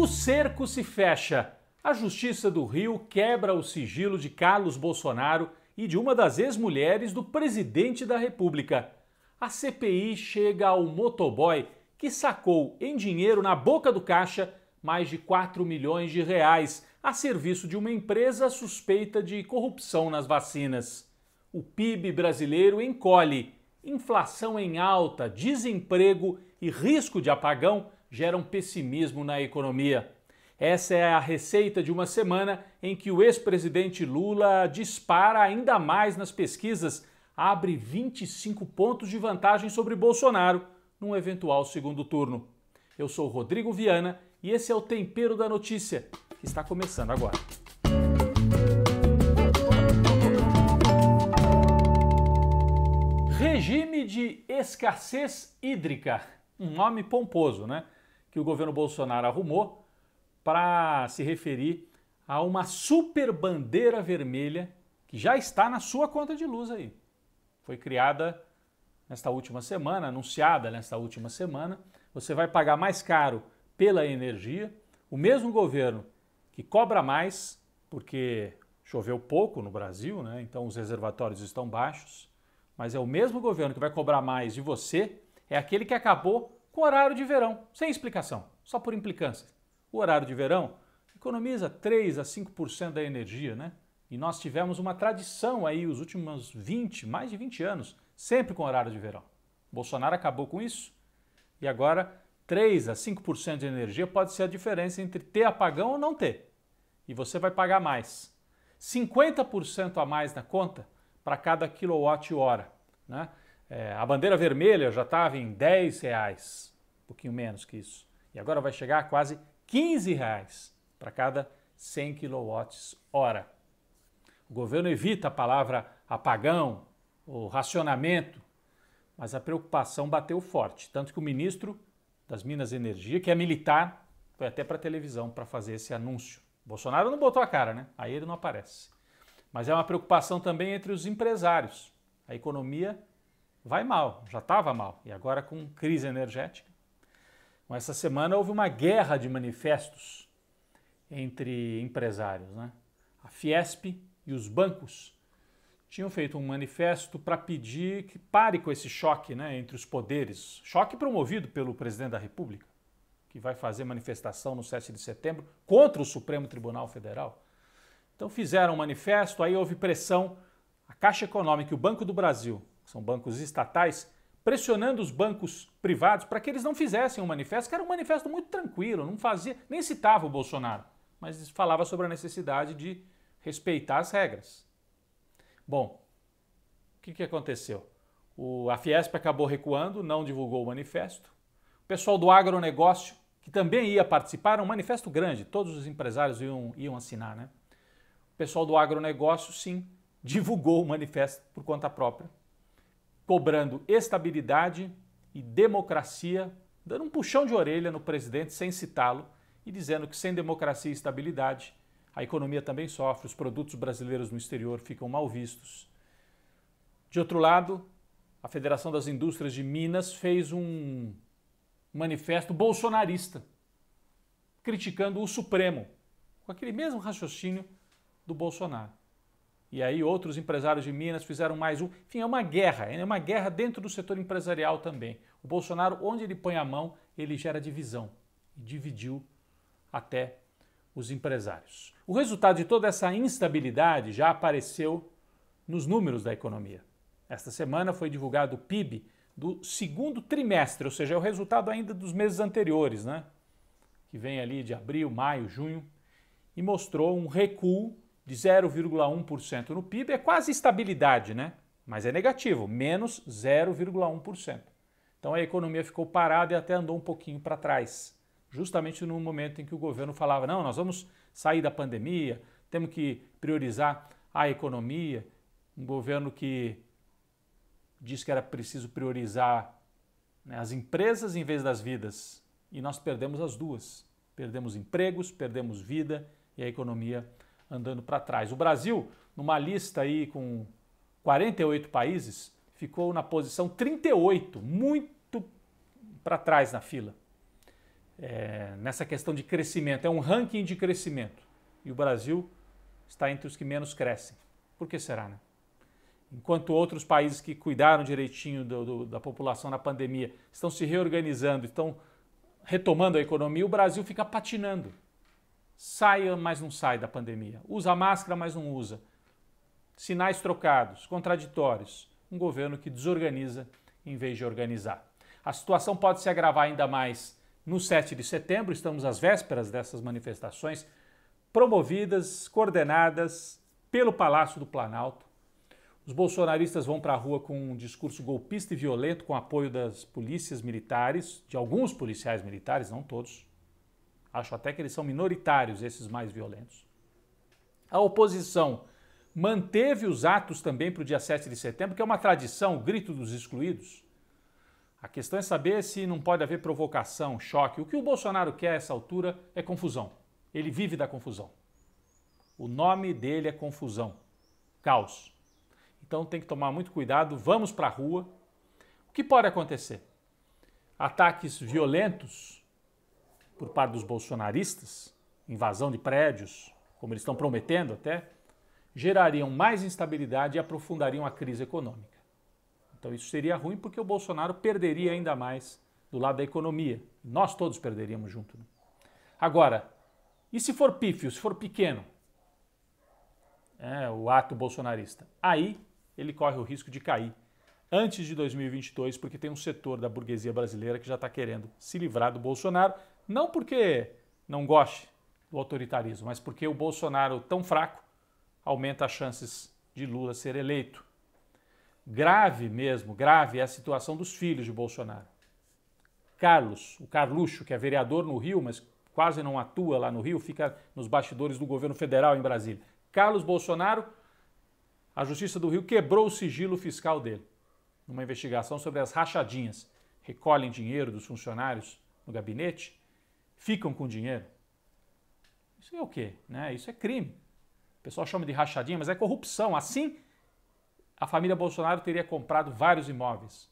O cerco se fecha. A Justiça do Rio quebra o sigilo de Carlos Bolsonaro e de uma das ex-mulheres do presidente da República. A CPI chega ao motoboy que sacou em dinheiro na boca do caixa mais de 4 milhões de reais a serviço de uma empresa suspeita de corrupção nas vacinas. O PIB brasileiro encolhe, inflação em alta, desemprego e risco de apagão geram pessimismo na economia. Essa é a receita de uma semana em que o ex-presidente Lula dispara ainda mais nas pesquisas, abre 25 pontos de vantagem sobre Bolsonaro num eventual segundo turno. Eu sou Rodrigo Viana e esse é o Tempero da Notícia, que está começando agora. Regime de escassez hídrica. Um nome pomposo, né? que o governo Bolsonaro arrumou para se referir a uma super bandeira vermelha que já está na sua conta de luz aí. Foi criada nesta última semana, anunciada nesta última semana. Você vai pagar mais caro pela energia. O mesmo governo que cobra mais, porque choveu pouco no Brasil, né? então os reservatórios estão baixos, mas é o mesmo governo que vai cobrar mais de você, é aquele que acabou com horário de verão, sem explicação, só por implicância. O horário de verão economiza 3 a 5% da energia, né? E nós tivemos uma tradição aí os últimos 20, mais de 20 anos, sempre com horário de verão. Bolsonaro acabou com isso e agora 3 a 5% de energia pode ser a diferença entre ter apagão ou não ter. E você vai pagar mais. 50% a mais na conta para cada quilowatt-hora. Né? É, a bandeira vermelha já estava em 10 reais, um pouquinho menos que isso. E agora vai chegar a quase 15 reais para cada 100 kWh. O governo evita a palavra apagão ou racionamento, mas a preocupação bateu forte. Tanto que o ministro das Minas e Energia, que é militar, foi até para a televisão para fazer esse anúncio. Bolsonaro não botou a cara, né? Aí ele não aparece. Mas é uma preocupação também entre os empresários. A economia vai mal, já estava mal, e agora com crise energética. Com então, essa semana houve uma guerra de manifestos entre empresários. Né? A Fiesp e os bancos tinham feito um manifesto para pedir que pare com esse choque né, entre os poderes, choque promovido pelo presidente da República, que vai fazer manifestação no 7 de setembro contra o Supremo Tribunal Federal. Então fizeram um manifesto, aí houve pressão. A Caixa Econômica e o Banco do Brasil são bancos estatais, pressionando os bancos privados para que eles não fizessem um manifesto, que era um manifesto muito tranquilo, não fazia, nem citava o Bolsonaro, mas falava sobre a necessidade de respeitar as regras. Bom, o que, que aconteceu? O, a Fiesp acabou recuando, não divulgou o manifesto. O pessoal do agronegócio, que também ia participar, era um manifesto grande, todos os empresários iam, iam assinar, né? O pessoal do agronegócio, sim, divulgou o manifesto por conta própria cobrando estabilidade e democracia, dando um puxão de orelha no presidente sem citá-lo e dizendo que sem democracia e estabilidade a economia também sofre, os produtos brasileiros no exterior ficam mal vistos. De outro lado, a Federação das Indústrias de Minas fez um manifesto bolsonarista, criticando o Supremo, com aquele mesmo raciocínio do Bolsonaro e aí outros empresários de Minas fizeram mais um. Enfim, é uma guerra, é uma guerra dentro do setor empresarial também. O Bolsonaro, onde ele põe a mão, ele gera divisão. E dividiu até os empresários. O resultado de toda essa instabilidade já apareceu nos números da economia. Esta semana foi divulgado o PIB do segundo trimestre, ou seja, é o resultado ainda dos meses anteriores, né? Que vem ali de abril, maio, junho, e mostrou um recuo de 0,1% no PIB é quase estabilidade, né? Mas é negativo, menos 0,1%. Então a economia ficou parada e até andou um pouquinho para trás, justamente no momento em que o governo falava: não, nós vamos sair da pandemia, temos que priorizar a economia. Um governo que disse que era preciso priorizar né, as empresas em vez das vidas. E nós perdemos as duas. Perdemos empregos, perdemos vida e a economia andando para trás. O Brasil, numa lista aí com 48 países, ficou na posição 38, muito para trás na fila. É, nessa questão de crescimento, é um ranking de crescimento. E o Brasil está entre os que menos crescem. Por que será, né? Enquanto outros países que cuidaram direitinho do, do, da população na pandemia estão se reorganizando, estão retomando a economia, o Brasil fica patinando sai, mas não sai da pandemia, usa máscara, mas não usa. Sinais trocados, contraditórios. Um governo que desorganiza em vez de organizar. A situação pode se agravar ainda mais no 7 de setembro, estamos às vésperas dessas manifestações promovidas, coordenadas pelo Palácio do Planalto. Os bolsonaristas vão para a rua com um discurso golpista e violento, com apoio das polícias militares, de alguns policiais militares, não todos, Acho até que eles são minoritários, esses mais violentos. A oposição manteve os atos também para o dia 7 de setembro, que é uma tradição, o grito dos excluídos. A questão é saber se não pode haver provocação, choque. O que o Bolsonaro quer a essa altura é confusão. Ele vive da confusão. O nome dele é confusão, caos. Então tem que tomar muito cuidado. Vamos para a rua. O que pode acontecer? Ataques violentos por parte dos bolsonaristas, invasão de prédios, como eles estão prometendo até, gerariam mais instabilidade e aprofundariam a crise econômica. Então isso seria ruim porque o Bolsonaro perderia ainda mais do lado da economia. Nós todos perderíamos junto. Né? Agora, e se for pífio, se for pequeno, é, o ato bolsonarista? Aí ele corre o risco de cair antes de 2022, porque tem um setor da burguesia brasileira que já está querendo se livrar do Bolsonaro, não porque não goste do autoritarismo, mas porque o Bolsonaro tão fraco aumenta as chances de Lula ser eleito. Grave mesmo, grave é a situação dos filhos de Bolsonaro. Carlos, o Carluxo, que é vereador no Rio, mas quase não atua lá no Rio, fica nos bastidores do governo federal em Brasília. Carlos Bolsonaro, a Justiça do Rio quebrou o sigilo fiscal dele, numa investigação sobre as rachadinhas. Recolhem dinheiro dos funcionários no gabinete ficam com dinheiro. Isso é o quê? Né? Isso é crime. O pessoal chama de rachadinha, mas é corrupção. Assim, a família Bolsonaro teria comprado vários imóveis,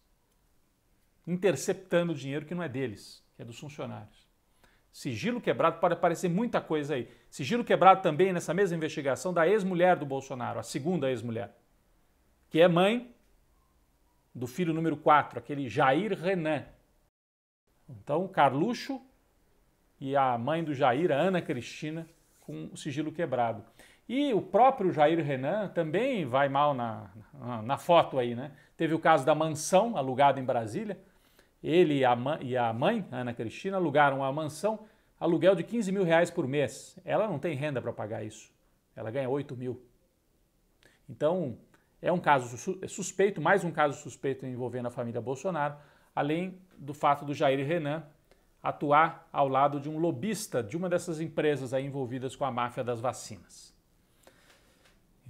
interceptando dinheiro que não é deles, que é dos funcionários. Sigilo quebrado pode aparecer muita coisa aí. Sigilo quebrado também nessa mesma investigação da ex-mulher do Bolsonaro, a segunda ex-mulher, que é mãe do filho número 4, aquele Jair Renan. Então, Carluxo e a mãe do Jair, a Ana Cristina, com o sigilo quebrado. E o próprio Jair Renan também vai mal na, na, na foto aí, né? Teve o caso da mansão alugada em Brasília. Ele e a, e a mãe, Ana Cristina, alugaram a mansão, aluguel de 15 mil reais por mês. Ela não tem renda para pagar isso. Ela ganha 8 mil. Então, é um caso é suspeito, mais um caso suspeito envolvendo a família Bolsonaro, além do fato do Jair Renan atuar ao lado de um lobista de uma dessas empresas aí envolvidas com a máfia das vacinas.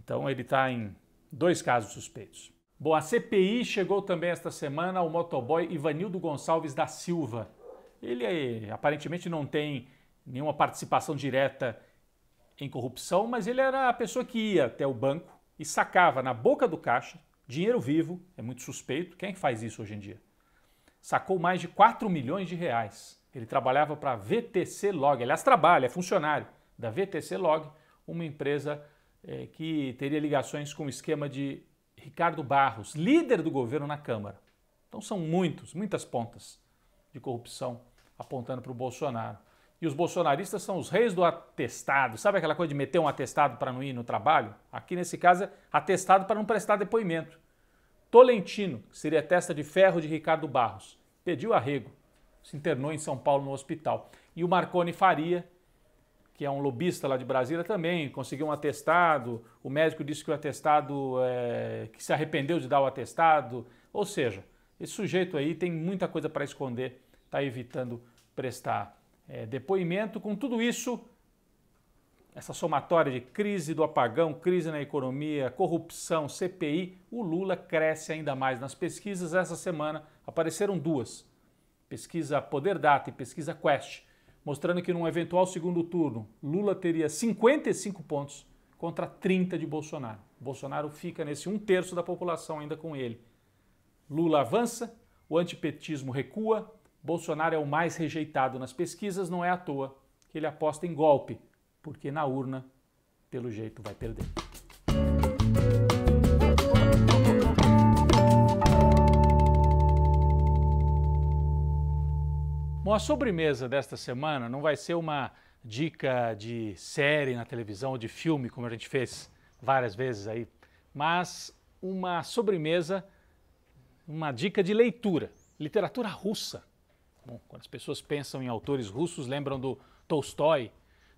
Então ele está em dois casos suspeitos. Bom, a CPI chegou também esta semana ao motoboy Ivanildo Gonçalves da Silva. Ele eh, aparentemente não tem nenhuma participação direta em corrupção, mas ele era a pessoa que ia até o banco e sacava na boca do caixa dinheiro vivo, é muito suspeito, quem é faz isso hoje em dia? Sacou mais de 4 milhões de reais. Ele trabalhava para a VTC Log, aliás, trabalha, é funcionário da VTC Log, uma empresa é, que teria ligações com o esquema de Ricardo Barros, líder do governo na Câmara. Então são muitos, muitas pontas de corrupção apontando para o Bolsonaro. E os bolsonaristas são os reis do atestado. Sabe aquela coisa de meter um atestado para não ir no trabalho? Aqui nesse caso é atestado para não prestar depoimento. Tolentino, que seria testa de ferro de Ricardo Barros, pediu arrego se internou em São Paulo no hospital. E o Marconi Faria, que é um lobista lá de Brasília, também conseguiu um atestado. O médico disse que o atestado é, que se arrependeu de dar o atestado. Ou seja, esse sujeito aí tem muita coisa para esconder, está evitando prestar é, depoimento. Com tudo isso, essa somatória de crise do apagão, crise na economia, corrupção, CPI, o Lula cresce ainda mais nas pesquisas. Essa semana apareceram duas pesquisa Poder Data e pesquisa Quest, mostrando que num eventual segundo turno, Lula teria 55 pontos contra 30 de Bolsonaro. Bolsonaro fica nesse um terço da população ainda com ele. Lula avança, o antipetismo recua, Bolsonaro é o mais rejeitado nas pesquisas, não é à toa que ele aposta em golpe, porque na urna, pelo jeito, vai perder. a sobremesa desta semana não vai ser uma dica de série na televisão ou de filme, como a gente fez várias vezes aí, mas uma sobremesa, uma dica de leitura, literatura russa. Bom, quando as pessoas pensam em autores russos, lembram do Tolstói,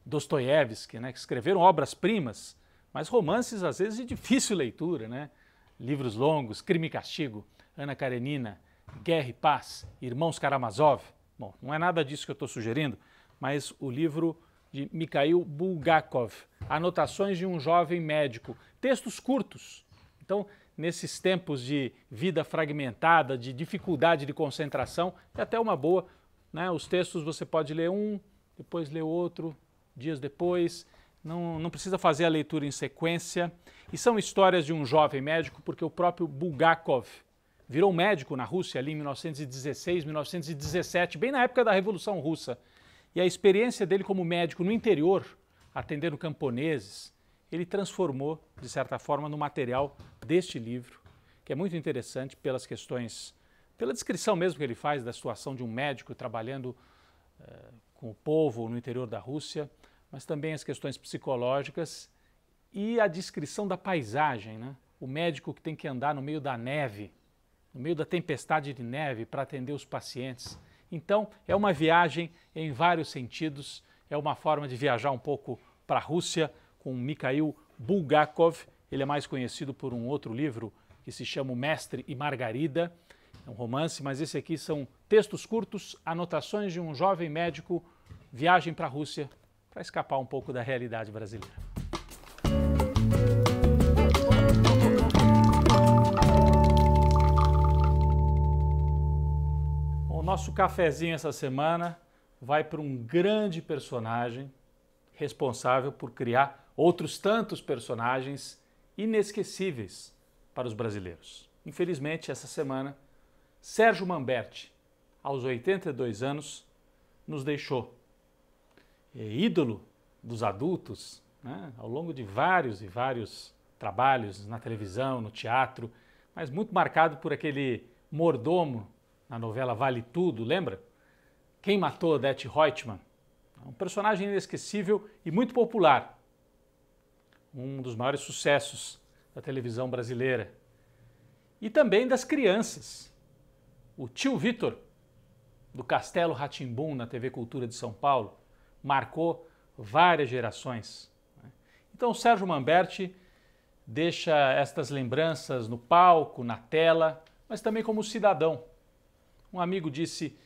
Dostoiévski, né, que escreveram obras-primas, mas romances às vezes de difícil leitura, né? Livros longos, Crime e Castigo, Ana Karenina, Guerra e Paz, Irmãos Karamazov. Bom, não é nada disso que eu estou sugerindo, mas o livro de Mikhail Bulgakov, Anotações de um Jovem Médico, textos curtos. Então, nesses tempos de vida fragmentada, de dificuldade de concentração, é até uma boa. Né? Os textos você pode ler um, depois ler outro, dias depois. Não, não precisa fazer a leitura em sequência. E são histórias de um jovem médico, porque o próprio Bulgakov virou médico na Rússia ali em 1916, 1917, bem na época da Revolução Russa. E a experiência dele como médico no interior, atendendo camponeses, ele transformou, de certa forma, no material deste livro, que é muito interessante pelas questões, pela descrição mesmo que ele faz da situação de um médico trabalhando uh, com o povo no interior da Rússia, mas também as questões psicológicas e a descrição da paisagem, né? O médico que tem que andar no meio da neve no meio da tempestade de neve para atender os pacientes. Então, é uma viagem em vários sentidos, é uma forma de viajar um pouco para a Rússia com Mikhail Bulgakov. Ele é mais conhecido por um outro livro que se chama o Mestre e Margarida. É um romance, mas esse aqui são textos curtos, anotações de um jovem médico, viagem para a Rússia para escapar um pouco da realidade brasileira. nosso cafezinho essa semana vai para um grande personagem responsável por criar outros tantos personagens inesquecíveis para os brasileiros. Infelizmente, essa semana, Sérgio Mamberti, aos 82 anos, nos deixou. É ídolo dos adultos, né? ao longo de vários e vários trabalhos na televisão, no teatro, mas muito marcado por aquele mordomo na novela Vale Tudo, lembra? Quem matou Odette Reutemann? É um personagem inesquecível e muito popular. Um dos maiores sucessos da televisão brasileira. E também das crianças. O tio Vitor, do Castelo Ratimbum na TV Cultura de São Paulo, marcou várias gerações. Então, Sérgio Mamberti deixa estas lembranças no palco, na tela, mas também como cidadão um amigo disse: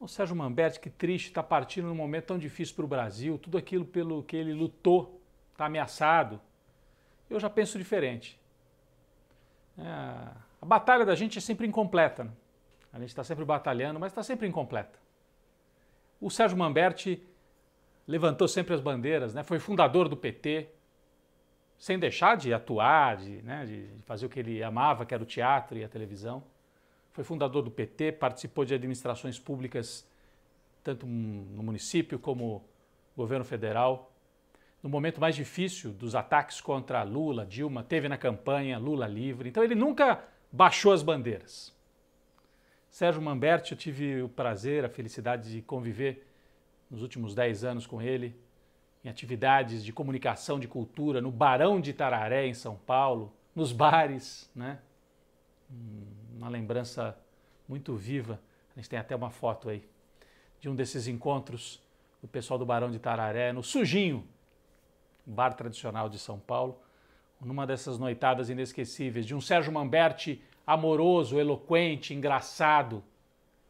O Sérgio Mamberti, que triste, está partindo num momento tão difícil para o Brasil, tudo aquilo pelo que ele lutou está ameaçado. Eu já penso diferente. É, a batalha da gente é sempre incompleta. Né? A gente está sempre batalhando, mas está sempre incompleta. O Sérgio Mamberti levantou sempre as bandeiras, né? foi fundador do PT, sem deixar de atuar, de, né, de fazer o que ele amava, que era o teatro e a televisão foi fundador do PT, participou de administrações públicas tanto no município como governo federal. No momento mais difícil dos ataques contra Lula, Dilma, teve na campanha Lula livre. Então ele nunca baixou as bandeiras. Sérgio Mamberti, eu tive o prazer, a felicidade de conviver nos últimos 10 anos com ele em atividades de comunicação, de cultura, no Barão de Tararé, em São Paulo, nos bares, né? Hum uma lembrança muito viva. A gente tem até uma foto aí de um desses encontros do pessoal do Barão de Tararé, no Sujinho, um bar tradicional de São Paulo, numa dessas noitadas inesquecíveis, de um Sérgio Mamberti amoroso, eloquente, engraçado,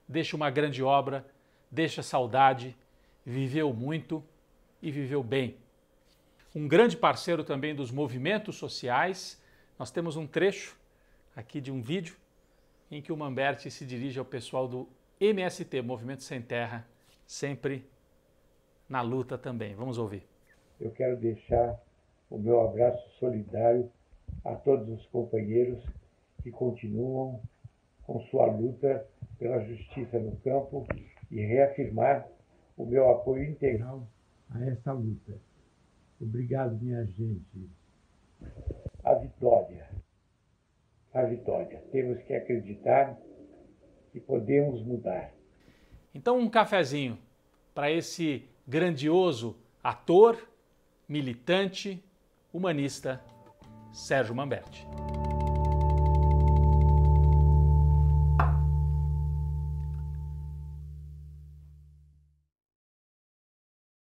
deixa uma grande obra, deixa saudade, viveu muito e viveu bem. Um grande parceiro também dos movimentos sociais. Nós temos um trecho aqui de um vídeo em que o Mamberti se dirige ao pessoal do MST, Movimento Sem Terra, sempre na luta também. Vamos ouvir. Eu quero deixar o meu abraço solidário a todos os companheiros que continuam com sua luta pela justiça no campo e reafirmar o meu apoio integral a essa luta. Obrigado, minha gente. A vitória a vitória. Temos que acreditar que podemos mudar. Então, um cafezinho para esse grandioso ator, militante, humanista, Sérgio Mamberti.